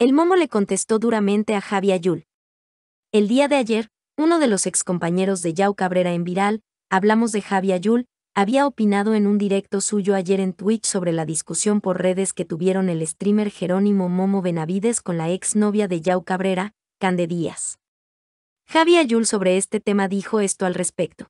El Momo le contestó duramente a Javi Ayul. El día de ayer, uno de los excompañeros de Yao Cabrera en Viral, hablamos de Javi Ayul, había opinado en un directo suyo ayer en Twitch sobre la discusión por redes que tuvieron el streamer Jerónimo Momo Benavides con la exnovia de Yao Cabrera, Cande Díaz. Javi Ayul sobre este tema dijo esto al respecto.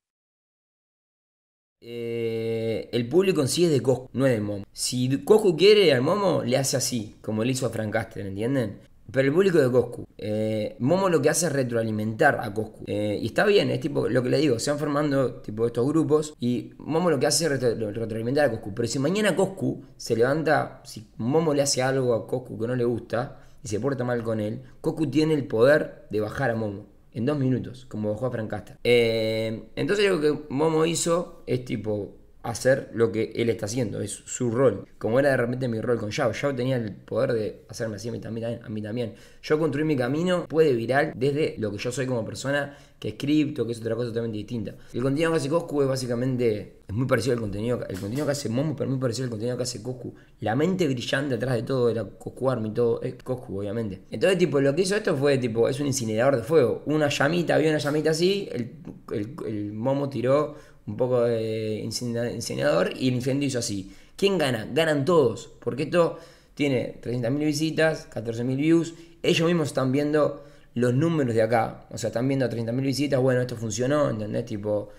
Eh, el público en sí es de Coscu, no es de Momo. Si Coscu quiere al Momo, le hace así, como le hizo a Frank Caster, ¿entienden? Pero el público es de Coscu. Eh, Momo lo que hace es retroalimentar a Coscu. Eh, y está bien, es tipo lo que le digo, se van formando tipo estos grupos y Momo lo que hace es retroalimentar a Coscu. Pero si mañana Coscu se levanta, si Momo le hace algo a Coscu que no le gusta y se porta mal con él, Coscu tiene el poder de bajar a Momo en dos minutos, como bajó a Francasta. Eh, entonces lo que Momo hizo es tipo, hacer lo que él está haciendo, es su rol. Como era de repente mi rol con Yao, Yao tenía el poder de hacerme así a mí también. A mí también. Yo construí mi camino, puede viral desde lo que yo soy como persona, que es cripto, que es otra cosa totalmente distinta. El contenido que hace Coscu es básicamente, es muy parecido al contenido, el contenido que hace Momo, pero muy parecido al contenido que hace Coscu. La mente brillante atrás de todo era Coscuarme y todo es eh, Coscu, obviamente. Entonces, tipo, lo que hizo esto fue, tipo, es un incinerador de fuego. Una llamita, había una llamita así, el Momo tiró un poco de incendiador y el incendio hizo así. ¿Quién gana? Ganan todos, porque esto tiene 300.000 visitas, 14.000 views, ellos mismos están viendo los números de acá, o sea, están viendo 30.000 visitas, bueno, esto funcionó, ¿entendés? Tipo,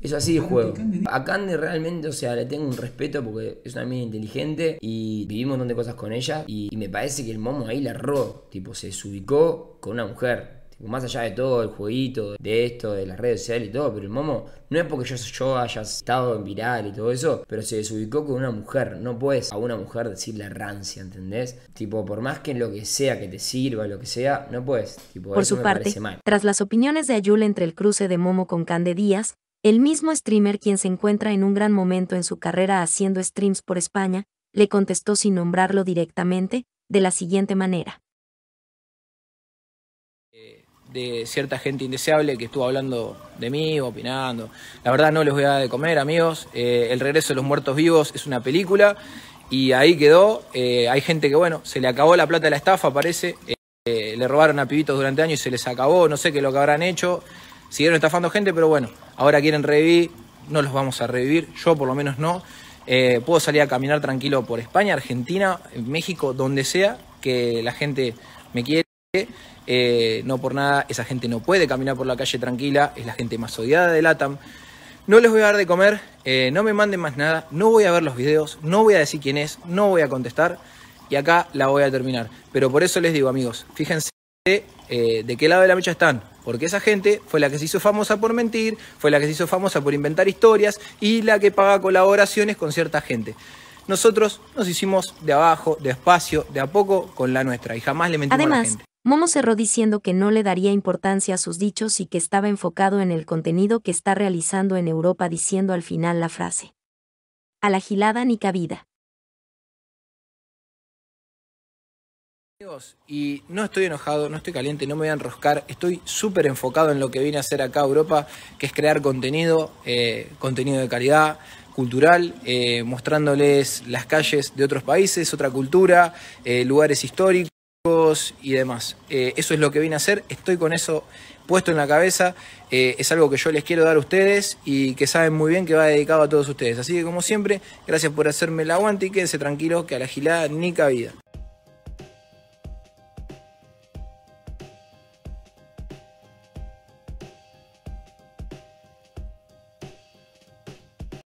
eso así el juego. A Candy realmente, o sea, le tengo un respeto porque es una amiga inteligente y vivimos un de cosas con ella y, me parece que el momo ahí la erró, tipo, se ubicó con una mujer, más allá de todo el jueguito, de esto, de las redes sociales y todo, pero el Momo no es porque yo, yo haya estado en viral y todo eso, pero se desubicó con una mujer. No puedes a una mujer decirle rancia, ¿entendés? Tipo, por más que lo que sea que te sirva, lo que sea, no puedes. por su parte, tras las opiniones de Ayul entre el cruce de Momo con Cande Díaz, el mismo streamer quien se encuentra en un gran momento en su carrera haciendo streams por España, le contestó sin nombrarlo directamente, de la siguiente manera de cierta gente indeseable que estuvo hablando de mí, opinando. La verdad no les voy a dar de comer, amigos. Eh, el regreso de los muertos vivos es una película y ahí quedó. Eh, hay gente que, bueno, se le acabó la plata de la estafa, parece. Eh, le robaron a pibitos durante años y se les acabó. No sé qué es lo que habrán hecho. Siguieron estafando gente, pero bueno, ahora quieren revivir. No los vamos a revivir. Yo por lo menos no. puedo salir a caminar tranquilo por España, Argentina, México, donde sea, que la gente me quiere. Eh, no por nada, esa gente no puede caminar por la calle tranquila, es la gente más odiada de LATAM. No les voy a dar de comer, eh, no me manden más nada, no voy a ver los videos, no voy a decir quién es, no voy a contestar y acá la voy a terminar. Pero por eso les digo, amigos, fíjense eh, de qué lado de la mecha están, porque esa gente fue la que se hizo famosa por mentir, fue la que se hizo famosa por inventar historias y la que paga colaboraciones con cierta gente. Nosotros nos hicimos de abajo, de espacio, de a poco con la nuestra y jamás le mentimos a la gente. Momo cerró diciendo que no le daría importancia a sus dichos y que estaba enfocado en el contenido que está realizando en Europa diciendo al final la frase. A la gilada ni cabida. Y no estoy enojado, no estoy caliente, no me voy a enroscar, estoy súper enfocado en lo que vine a hacer acá a Europa, que es crear contenido, eh, contenido de calidad, cultural, eh, mostrándoles las calles de otros países, otra cultura, eh, lugares históricos y demás. Eh, eso es lo que vine a hacer, estoy con eso puesto en la cabeza, eh, es algo que yo les quiero dar a ustedes y que saben muy bien que va dedicado a todos ustedes. Así que como siempre, gracias por hacerme el aguante y quédense tranquilos que a la gilada ni cabida.